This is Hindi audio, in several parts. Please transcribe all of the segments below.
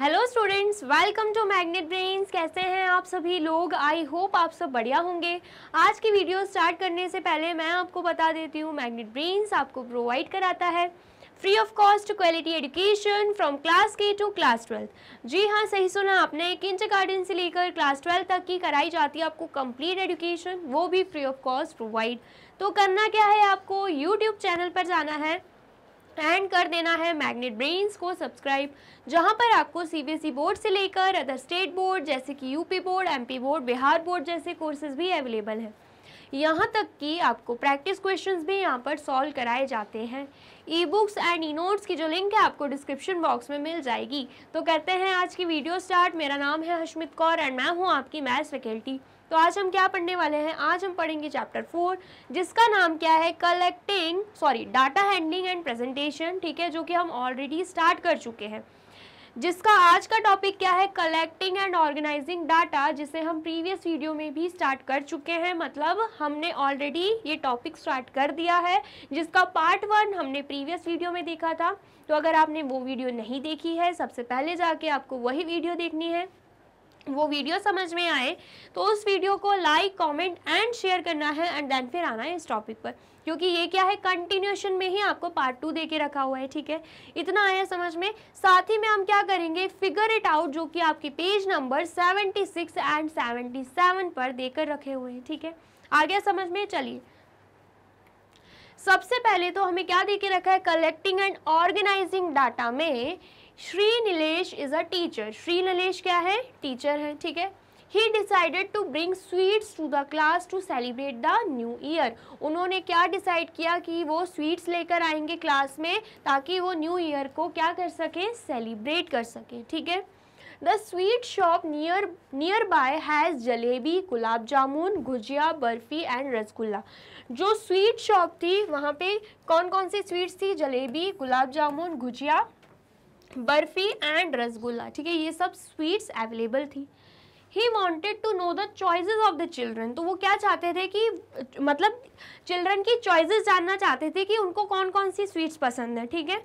Hello students welcome to magnet brains कैसे हैं आप सभी लोग आई होप आप सब बढ़िया होंगे आज की वीडियो स्टार्ट करने से पहले मैं आपको बता देती हूँ मैग्नेट ब्रेन्स आपको प्रोवाइड कराता है free of cost quality education from class K to class twelfth जी हाँ सही सुना आपने किंच गार्डन से लेकर क्लास ट्वेल्थ तक की कराई जाती है आपको कंप्लीट एडुकेशन वो भी फ्री ऑफ कॉस्ट प्रोवाइड तो करना क्या है आपको यूट्यूब चैनल पर जाना है एंड कर देना है मैग्नेट ब्रेन्स को सब्सक्राइब जहां पर आपको सीबीएसई बोर्ड e से लेकर अदर स्टेट बोर्ड जैसे कि UP board MP board Bihar board जैसे कोर्सेज भी अवेलेबल है यहाँ तक कि आपको प्रैक्टिस क्वेश्चंस भी यहाँ पर सॉल्व कराए जाते हैं e books and e notes की जो लिंक है आपको डिस्क्रिप्शन बॉक्स में मिल जाएगी तो करते हैं आज की वीडियो स्टार्ट मेरा नाम है हशमित कौर एंड मैं हूँ आपकी मैथ्स फैकल्टी तो आज हम क्या पढ़ने वाले हैं आज हम पढ़ेंगे चैप्टर फोर जिसका नाम क्या है collecting sorry data handling and presentation ठीक है जो कि हम ऑलरेडी स्टार्ट कर चुके हैं जिसका आज का टॉपिक क्या है कलेक्टिंग एंड ऑर्गेनाइजिंग डाटा जिसे हम प्रीवियस वीडियो में भी स्टार्ट कर चुके हैं मतलब हमने ऑलरेडी ये टॉपिक स्टार्ट कर दिया है जिसका पार्ट वन हमने प्रीवियस वीडियो में देखा था तो अगर आपने वो वीडियो नहीं देखी है सबसे पहले जाके आपको वही वीडियो देखनी है वो वीडियो समझ में आए तो उस वीडियो को लाइक कमेंट एंड शेयर करना है एंड देन फिर आना है इस टॉपिक पर क्योंकि ये क्या है कंटिन्यूशन में ही आपको पार्ट टू दे के रखा हुआ है ठीक है इतना आया समझ में साथ ही में हम क्या करेंगे फिगर इट आउट जो कि आपके पेज नंबर 76 एंड 77 पर देकर रखे हुए हैं ठीक है आ गया समझ में चलिए सबसे पहले तो हमें क्या दे के रखा है कलेक्टिंग एंड ऑर्गेनाइजिंग डाटा में Shri Nilesh is a teacher Shri Nilesh क्या है टीचर है ठीक है he decided to bring sweets to the class to celebrate the new year उन्होंने क्या डिसाइड किया कि वो स्वीट्स लेकर आएंगे क्लास में ताकि वो न्यू ईयर को क्या कर सकें सेलिब्रेट कर सकें ठीक है the sweet shop near nearby has jalebi gulab jamun gujiya barfi and rasgulla जो स्वीट शॉप थी वहाँ पे कौन कौन सी स्वीट्स थी जलेबी गुलाब जामुन गुजिया बर्फी एंड रसगुल्ला ठीक है ये सब स्वीट्स अवेलेबल थी he wanted to know the choice of the children तो वो क्या चाहते थे कि मतलब चिल्ड्रन की चॉइज जानना चाहते थे कि उनको कौन कौन सी स्वीट्स पसंद है ठीक है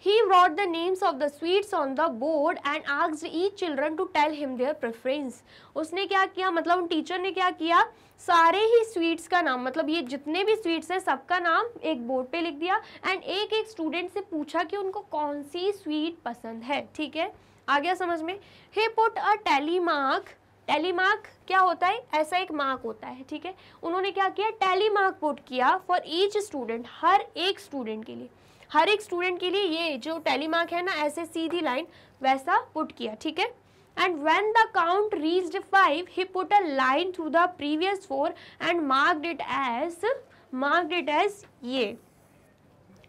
He wrote the names of the sweets on the board and asked each children to tell him their preference. उसने क्या किया मतलब उन टीचर ने क्या किया सारे ही स्वीट्स का नाम मतलब ये जितने भी स्वीट्स हैं सबका नाम एक बोर्ड पे लिख दिया एंड एक एक स्टूडेंट से पूछा कि उनको कौन सी स्वीट पसंद है ठीक है आ गया समझ में he put a tally mark tally mark क्या होता है ऐसा एक मार्क होता है ठीक है उन्होंने क्या किया टैली मार्क पुट किया फॉर ईच स्टूडेंट हर एक स्टूडेंट के लिए हर एक स्टूडेंट के लिए ये जो टेलीमार्क है ना ऐसे सीधी लाइन वैसा पुट किया ठीक है and when the count reached five he put a line through the previous four and marked it as marked it as ये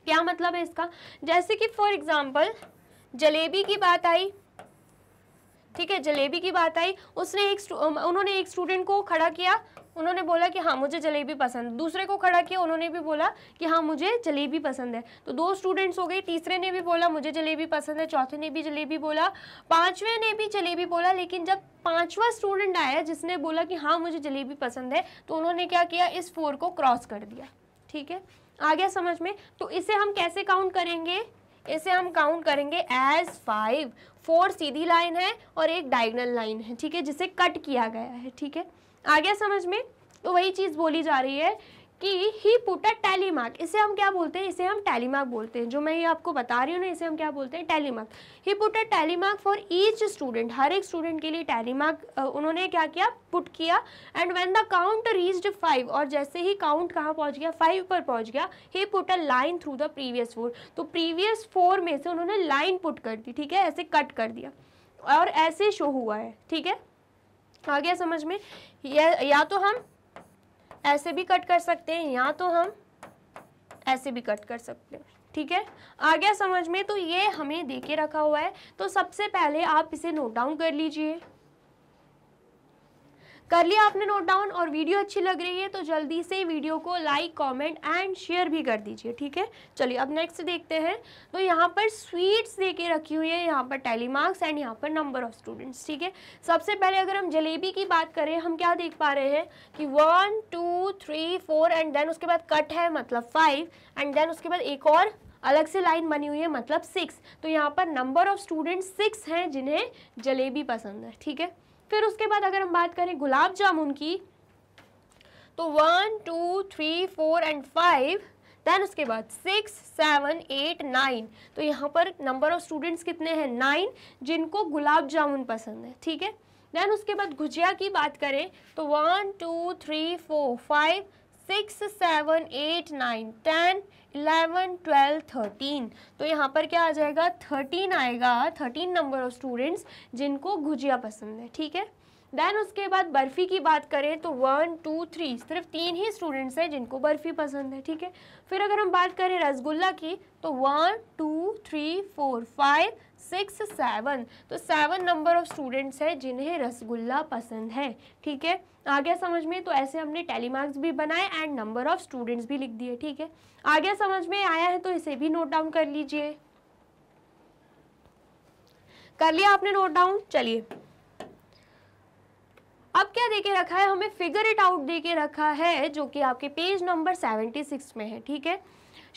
क्या मतलब है इसका जैसे कि फॉर एग्जाम्पल जलेबी की बात आई ठीक है जलेबी की बात आई उसने एक उन्होंने एक स्टूडेंट को खड़ा किया उन्होंने बोला कि हाँ मुझे जलेबी पसंद दूसरे को खड़ा किया उन्होंने भी बोला कि हाँ मुझे जलेबी पसंद है तो दो स्टूडेंट्स हो गए तीसरे ने भी बोला मुझे जलेबी पसंद है चौथे ने भी जलेबी बोला पाँचवें ने भी जलेबी बोला लेकिन जब पांचवा स्टूडेंट आया जिसने बोला कि हाँ मुझे जलेबी पसंद है तो उन्होंने क्या किया इस फोर को क्रॉस कर दिया ठीक है आ गया समझ में तो इसे हम कैसे काउंट करेंगे इसे हम काउंट करेंगे एज फाइव फोर सीधी लाइन है और एक डायगनल लाइन है ठीक है जिसे कट किया गया है ठीक है आ गया समझ में तो वही चीज़ बोली जा रही है कि ही अ टैली मार्क इसे हम क्या बोलते हैं इसे हम टैली मार्क बोलते हैं जो मैं ये आपको बता रही हूँ ना इसे हम क्या बोलते हैं tally mark he a tally mark for each student हर एक स्टूडेंट के लिए टैली मार्क उन्होंने क्या किया पुट किया and when the count reached five और जैसे ही काउंट कहाँ पहुँच गया फाइव पर पहुँच गया he put a line through the previous four तो प्रीवियस फोर में से उन्होंने लाइन पुट कर दी ठीक है ऐसे कट कर दिया और ऐसे शो हुआ है ठीक है आ गया समझ में या, या तो हम ऐसे भी कट कर सकते हैं या तो हम ऐसे भी कट कर सकते हैं ठीक है आ गया समझ में तो ये हमें देके रखा हुआ है तो सबसे पहले आप इसे नोट डाउन कर लीजिए कर लिया आपने नोट डाउन और वीडियो अच्छी लग रही है तो जल्दी से वीडियो को लाइक कमेंट एंड शेयर भी कर दीजिए ठीक है चलिए अब नेक्स्ट देखते हैं तो यहाँ पर स्वीट्स दे के रखी हुई है यहाँ पर टैली मार्क्स एंड यहाँ पर नंबर ऑफ स्टूडेंट्स ठीक है सबसे पहले अगर हम जलेबी की बात करें हम क्या देख पा रहे हैं कि one two three four and then उसके बाद कट है मतलब फाइव एंड देन उसके बाद एक और अलग से लाइन बनी हुई है मतलब सिक्स तो यहाँ पर नंबर ऑफ स्टूडेंट्स सिक्स हैं जिन्हें जलेबी पसंद है ठीक है फिर उसके बाद अगर हम बात करें गुलाब जामुन की तो one two three four and five then उसके बाद सिक्स सेवन एट नाइन तो यहाँ पर नंबर ऑफ स्टूडेंट्स कितने हैं नाइन जिनको गुलाब जामुन पसंद है ठीक है देन उसके बाद गुजिया की बात करें तो one two three four five six seven eight nine ten eleven twelve thirteen तो यहाँ पर क्या आ जाएगा थर्टीन आएगा थर्टीन नंबर ऑफ स्टूडेंट्स जिनको गुजिया पसंद है ठीक है देन उसके बाद बर्फ़ी की बात करें तो वन टू थ्री सिर्फ तीन ही स्टूडेंट्स हैं जिनको बर्फ़ी पसंद है ठीक है फिर अगर हम बात करें रसगुल्ला की तो one two three four five six seven तो सेवन नंबर ऑफ स्टूडेंट्स हैं जिन्हें रसगुल्ला पसंद है ठीक है आ गया समझ में तो ऐसे हमने टैली मार्क्स भी बनाए एंड नंबर ऑफ स्टूडेंट्स भी लिख दिए ठीक है आ गया समझ में आया है तो इसे भी नोट डाउन कर लीजिए कर लिया आपने नोट डाउन चलिए अब क्या देके रखा है हमें फिगर इट आउट देके रखा है जो कि आपके पेज नंबर सेवेंटी सिक्स में है ठीक है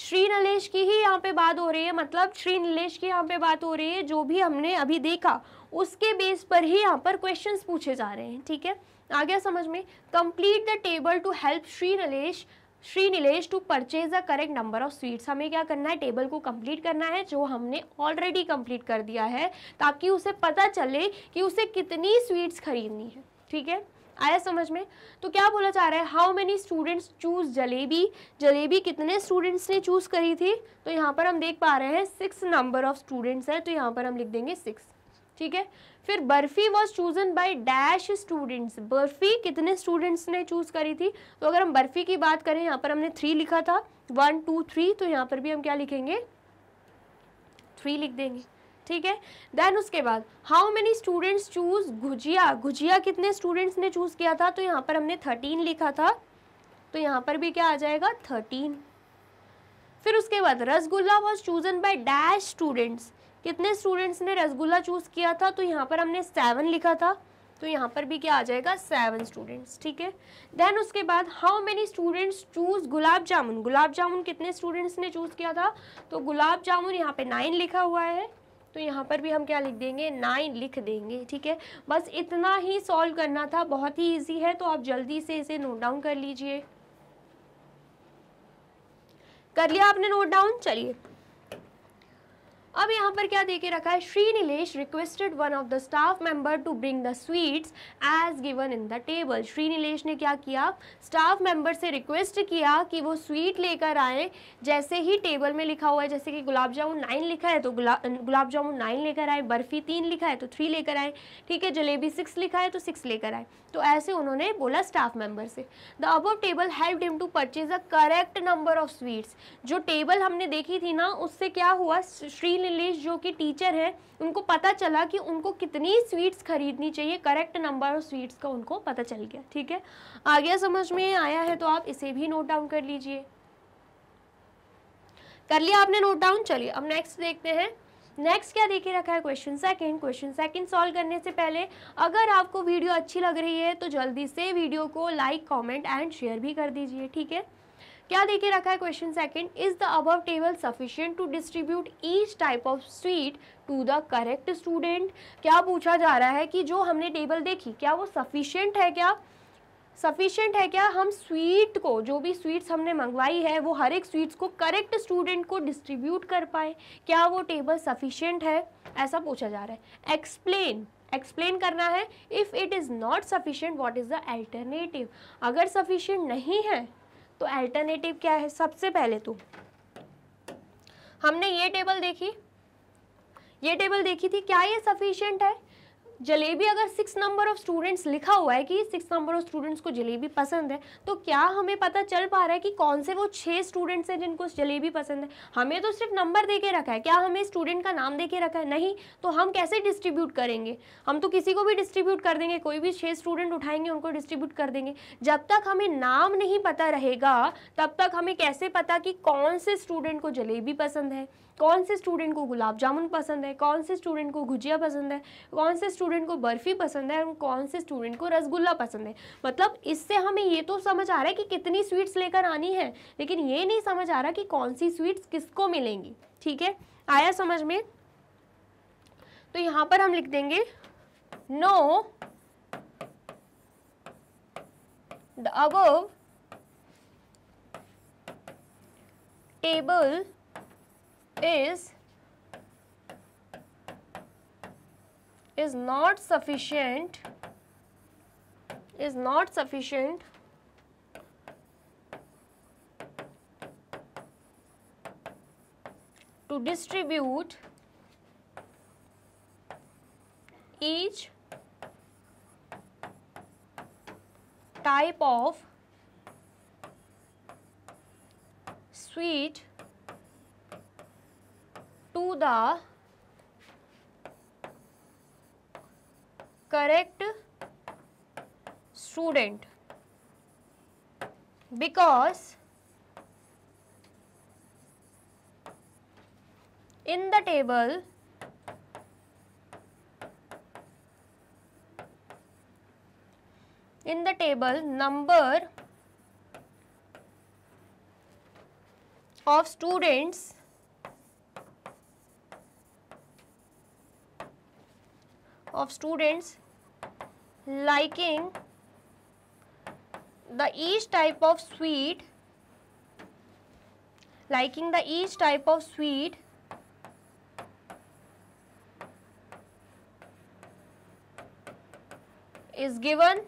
श्री नलेश की ही यहाँ पे बात हो रही है मतलब श्री नलेश की यहाँ पे बात हो रही है जो भी हमने अभी देखा उसके बेस पर ही यहाँ पर क्वेश्चंस पूछे जा रहे हैं ठीक है आ गया समझ में complete the table to help Shri Nilesh Shri Nilesh to purchase the correct number of sweets हमें क्या करना है टेबल को कंप्लीट करना है जो हमने ऑलरेडी कंप्लीट कर दिया है ताकि उसे पता चले कि उसे कितनी स्वीट्स खरीदनी है ठीक है आया समझ में तो क्या बोला जा रहा है how many students choose jalebi jalebi कितने स्टूडेंट्स ने चूज करी थी तो यहाँ पर हम देख पा रहे हैं सिक्स नंबर ऑफ स्टूडेंट्स हैं तो यहाँ पर हम लिख देंगे सिक्स ठीक है फिर barfi was chosen by dash students barfi कितने स्टूडेंट्स ने चूज़ करी थी तो अगर हम बर्फ़ी की बात करें यहाँ पर हमने थ्री लिखा था वन टू थ्री तो यहाँ पर भी हम क्या लिखेंगे थ्री लिख देंगे ठीक है देन उसके बाद how many students choose gujiya gujiya कितने स्टूडेंट्स ने चूज़ किया था तो यहाँ पर हमने थर्टीन लिखा था तो यहाँ पर भी क्या आ जाएगा थर्टीन फिर उसके बाद rasgulla was chosen by dash students कितने स्टूडेंट्स ने रसगुल्ला चूज़ किया था तो यहाँ पर हमने सेवन लिखा था तो यहाँ पर भी क्या आ जाएगा सेवन स्टूडेंट्स ठीक है देन उसके बाद how many students choose gulab jamun gulab jamun कितने स्टूडेंट्स ने चूज़ किया था तो गुलाब जामुन यहाँ पे नाइन लिखा हुआ है तो यहाँ पर भी हम क्या लिख देंगे नाइन लिख देंगे ठीक है बस इतना ही सॉल्व करना था बहुत ही ईजी है तो आप जल्दी से इसे नोट डाउन कर लीजिए कर लिया आपने नोट डाउन चलिए अब यहाँ पर क्या देके रखा है Shri Nilesh requested one of the staff member to bring the sweets as given in the table Shri Nilesh ने क्या किया स्टाफ मेंबर से रिक्वेस्ट किया कि वो स्वीट लेकर आए जैसे ही टेबल में लिखा हुआ है जैसे कि गुलाब जामुन नाइन लिखा है तो गुला गुलाब जामुन नाइन लेकर आए बर्फ़ी तीन लिखा है तो थ्री लेकर आए ठीक है जलेबी सिक्स लिखा है तो सिक्स लेकर आए तो ऐसे उन्होंने बोला स्टाफ मेंबर से the above table help him to purchase a correct number of sweets जो टेबल हमने देखी थी ना उससे क्या हुआ श्री नीलेश जो कि टीचर हैं उनको पता चला कि उनको कितनी स्वीट्स खरीदनी चाहिए करेक्ट नंबर ऑफ स्वीट्स का उनको पता चल गया ठीक है आ गया समझ में आया है तो आप इसे भी नोट डाउन कर लीजिए कर लिया आपने नोट डाउन चलिए अब नेक्स्ट देखते हैं नेक्स्ट क्या देखे रखा है question second question second solve करने से पहले अगर आपको वीडियो अच्छी लग रही है तो जल्दी से वीडियो को लाइक कमेंट एंड शेयर भी कर दीजिए ठीक है क्या देखे रखा है question second is the above table sufficient to distribute each type of sweet to the correct student क्या पूछा जा रहा है कि जो हमने टेबल देखी क्या वो सफिशियंट है क्या सफिशियंट है क्या हम स्वीट को जो भी स्वीट्स हमने मंगवाई है वो हर एक स्वीट्स को करेक्ट स्टूडेंट को डिस्ट्रीब्यूट कर पाए क्या वो टेबल सफिशियंट है ऐसा पूछा जा रहा है एक्सप्लेन एक्सप्लेन करना है if it is not sufficient what is the alternative अगर सफिशियंट नहीं है तो अल्टरनेटिव क्या है सबसे पहले तो हमने ये टेबल देखी ये टेबल देखी थी क्या ये सफिशियंट है जलेबी अगर सिक्स नंबर ऑफ स्टूडेंट्स लिखा हुआ है कि सिक्स नंबर ऑफ स्टूडेंट्स को जलेबी पसंद है तो क्या हमें पता चल पा रहा है कि कौन से वो छः स्टूडेंट्स हैं जिनको जलेबी पसंद है हमें तो सिर्फ नंबर दे के रखा है क्या हमें स्टूडेंट का नाम दे के रखा है नहीं तो हम कैसे डिस्ट्रीब्यूट करेंगे हम तो किसी को भी डिस्ट्रीब्यूट कर देंगे कोई भी छः स्टूडेंट उठाएंगे उनको डिस्ट्रीब्यूट कर देंगे जब तक हमें नाम नहीं पता रहेगा तब तक हमें कैसे पता कि कौन से स्टूडेंट को जलेबी पसंद है कौन से स्टूडेंट को गुलाब जामुन पसंद है कौन से स्टूडेंट को गुजिया पसंद है कौन से स्टूडेंट स्टूडेंट को बर्फ़ी पसंद है और कौन से स्टूडेंट को रसगुल्ला पसंद है मतलब इससे हमें ये तो समझ आ रहा है कि कितनी स्वीट्स लेकर आनी है लेकिन ये नहीं समझ आ रहा कि कौन सी स्वीट्स किसको मिलेंगी ठीक है आया समझ में तो यहां पर हम लिख देंगे no the above table is is not sufficient is not sufficient to distribute each type of sweet to the correct student because in the table in the table number of students of students liking the each type of sweet liking the each type of sweet is given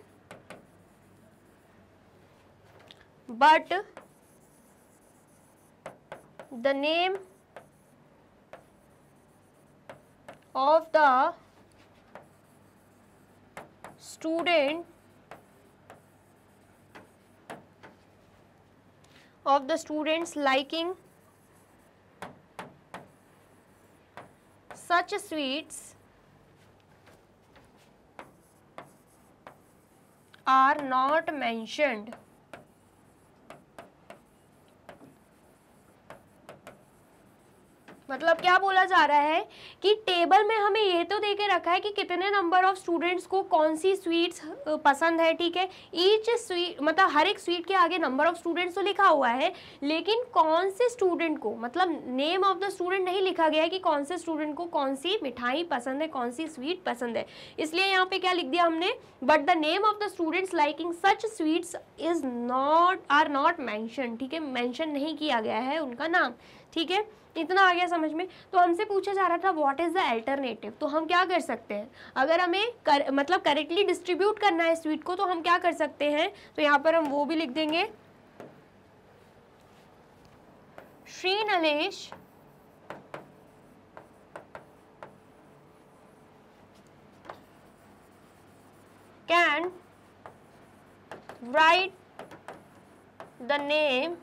but the name of the student of the students liking such sweets are not mentioned मतलब क्या बोला जा रहा है कि टेबल में हमें ये तो देखे रखा है कि कितने नंबर ऑफ स्टूडेंट्स को कौन सी स्वीट्स पसंद है ठीक है ईच स्वीट मतलब हर एक स्वीट के आगे नंबर ऑफ स्टूडेंट्स तो लिखा हुआ है लेकिन कौन से स्टूडेंट को मतलब नेम ऑफ द स्टूडेंट नहीं लिखा गया है कि कौन से स्टूडेंट को कौन सी मिठाई पसंद है कौन सी स्वीट पसंद है इसलिए यहाँ पे क्या लिख दिया हमने but the name of the students liking such sweets is not are not mention ठीक है मैंशन नहीं किया गया है उनका नाम ठीक है इतना आ गया समझ में तो हमसे पूछा जा रहा था व्हाट इज़ द अल्टरनेटिव तो हम क्या कर सकते हैं अगर हमें कर, मतलब करेक्टली डिस्ट्रीब्यूट करना है स्वीट को तो हम क्या कर सकते हैं तो यहाँ पर हम वो भी लिख देंगे Shri Nilesh can write the name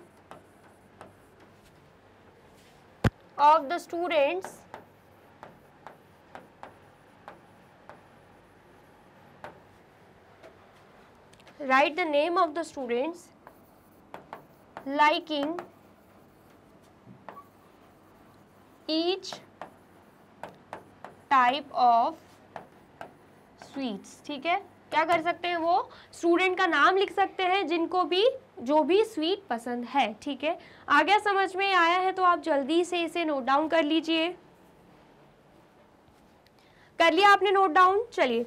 of the students write the name of the students liking each type of sweets ठीक है क्या कर सकते हैं वो स्टूडेंट का नाम लिख सकते हैं जिनको भी जो भी स्वीट पसंद है ठीक है आ गया समझ में आया है तो आप जल्दी से इसे नोट डाउन कर लीजिए कर लिया आपने नोट डाउन चलिए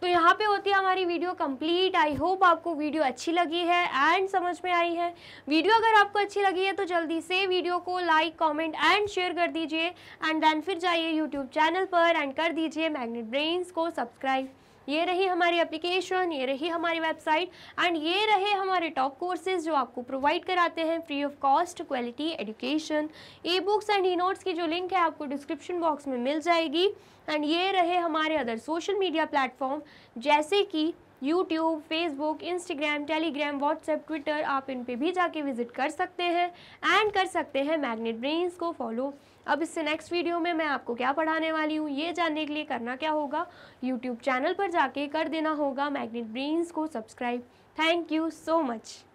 तो यहाँ पे होती है हमारी वीडियो कंप्लीट आई होप आपको वीडियो अच्छी लगी है एंड समझ में आई है वीडियो अगर आपको अच्छी लगी है तो जल्दी से वीडियो को लाइक कमेंट एंड शेयर कर दीजिए एंड देन फिर जाइए यूट्यूब चैनल पर एंड कर दीजिए मैग्नेट ब्रेन्स को सब्सक्राइब ये रही हमारी एप्लीकेशन ये रही हमारी वेबसाइट एंड ये रहे हमारे टॉप कोर्सेज जो आपको प्रोवाइड कराते हैं free of cost quality education e books and e notes की जो लिंक है आपको डिस्क्रिप्शन बॉक्स में मिल जाएगी एंड ये रहे हमारे अदर सोशल मीडिया प्लेटफॉर्म जैसे कि YouTube Facebook Instagram Telegram WhatsApp Twitter आप इन पे भी जाके विज़िट कर सकते हैं एंड कर सकते हैं मैग्नेट ब्रेन्स को फॉलो अब इससे नेक्स्ट वीडियो में मैं आपको क्या पढ़ाने वाली हूँ ये जानने के लिए करना क्या होगा यूट्यूब चैनल पर जाके कर देना होगा मैग्नेट ब्रेन्स को subscribe thank you so much